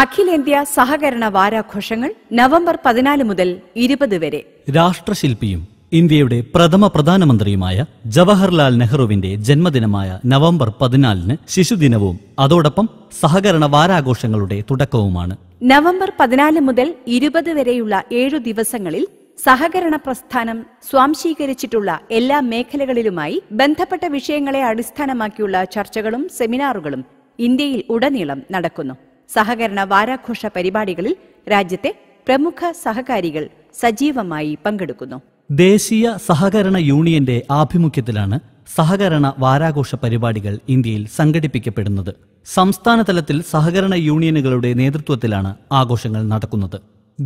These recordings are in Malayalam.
അഖിലേന്ത്യാ സഹകരണ വാരാഘോഷങ്ങൾ നവംബർ പതിനാല് മുതൽ ഇരുപത് വരെ രാഷ്ട്രശില്പിയും ഇന്ത്യയുടെ പ്രഥമ പ്രധാനമന്ത്രിയുമായ ജവഹർലാൽ നെഹ്റുവിന്റെ ജന്മദിനമായ നവംബർ പതിനാലിന് ശിശുദിനവും അതോടൊപ്പം സഹകരണ വാരാഘോഷങ്ങളുടെ തുടക്കവുമാണ് നവംബർ പതിനാല് മുതൽ ഇരുപത് വരെയുള്ള ഏഴു ദിവസങ്ങളിൽ സഹകരണ പ്രസ്ഥാനം സ്വാംശീകരിച്ചിട്ടുള്ള എല്ലാ മേഖലകളിലുമായി ബന്ധപ്പെട്ട വിഷയങ്ങളെ അടിസ്ഥാനമാക്കിയുള്ള ചർച്ചകളും സെമിനാറുകളും ഇന്ത്യയിൽ ഉടനീളം നടക്കുന്നു സഹകരണ വാരാഘോഷ പരിപാടികളിൽ രാജ്യത്തെ പ്രമുഖ സഹകാരികൾ സജീവമായി പങ്കെടുക്കുന്നു ദേശീയ സഹകരണ യൂണിയന്റെ ആഭിമുഖ്യത്തിലാണ് സഹകരണ വാരാഘോഷ പരിപാടികൾ ഇന്ത്യയിൽ സംഘടിപ്പിക്കപ്പെടുന്നത് സംസ്ഥാന തലത്തിൽ സഹകരണ യൂണിയനുകളുടെ നേതൃത്വത്തിലാണ് ആഘോഷങ്ങൾ നടക്കുന്നത്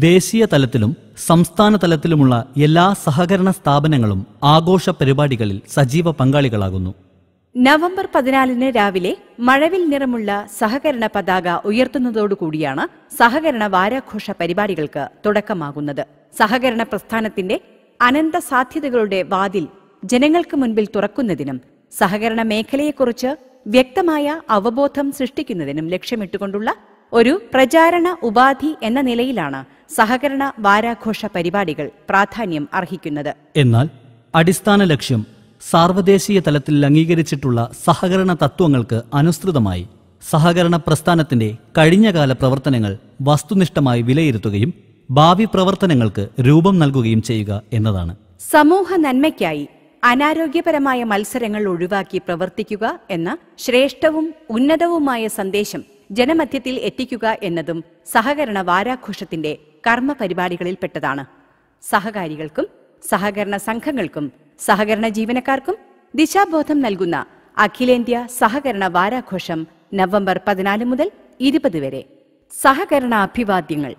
ദേശീയ തലത്തിലും സംസ്ഥാന തലത്തിലുമുള്ള എല്ലാ സഹകരണ സ്ഥാപനങ്ങളും ആഘോഷ പരിപാടികളിൽ സജീവ പങ്കാളികളാകുന്നു നവംബർ പതിനാലിന് രാവിലെ മഴവിൽ നിറമുള്ള സഹകരണ പതാക ഉയർത്തുന്നതോടുകൂടിയാണ് സഹകരണ വാരാഘോഷ പരിപാടികൾക്ക് തുടക്കമാകുന്നത് സഹകരണ പ്രസ്ഥാനത്തിന്റെ അനന്ത സാധ്യതകളുടെ വാതിൽ ജനങ്ങൾക്ക് മുൻപിൽ തുറക്കുന്നതിനും സഹകരണ മേഖലയെക്കുറിച്ച് വ്യക്തമായ അവബോധം സൃഷ്ടിക്കുന്നതിനും ലക്ഷ്യമിട്ടുകൊണ്ടുള്ള ഒരു പ്രചാരണ ഉപാധി എന്ന നിലയിലാണ് സഹകരണ വാരാഘോഷ പരിപാടികൾ പ്രാധാന്യം അർഹിക്കുന്നത് എന്നാൽ അടിസ്ഥാന ലക്ഷ്യം സാർവദേശീയ തലത്തിൽ അംഗീകരിച്ചിട്ടുള്ള സഹകരണ തത്വങ്ങൾക്ക് അനുസൃതമായി സഹകരണ പ്രസ്ഥാനത്തിന്റെ കഴിഞ്ഞകാല പ്രവർത്തനങ്ങൾ വസ്തുനിഷ്ഠമായി വിലയിരുത്തുകയും ഭാവി പ്രവർത്തനങ്ങൾക്ക് രൂപം നൽകുകയും ചെയ്യുക എന്നതാണ് സമൂഹ നന്മയ്ക്കായി അനാരോഗ്യപരമായ മത്സരങ്ങൾ ഒഴിവാക്കി പ്രവർത്തിക്കുക എന്ന ശ്രേഷ്ഠവും ഉന്നതവുമായ സന്ദേശം ജനമധ്യത്തിൽ എത്തിക്കുക എന്നതും സഹകരണ വാരാഘോഷത്തിന്റെ കർമ്മ പരിപാടികളിൽപ്പെട്ടതാണ് സഹകാരികൾക്കും സഹകരണ സംഘങ്ങൾക്കും സഹകരണ ജീവനക്കാർക്കും ദിശാബോധം നൽകുന്ന അഖിലേന്ത്യാ സഹകരണ വാരാഘോഷം നവംബർ പതിനാല് മുതൽ ഇരുപത് വരെ സഹകരണ അഭിവാദ്യങ്ങൾ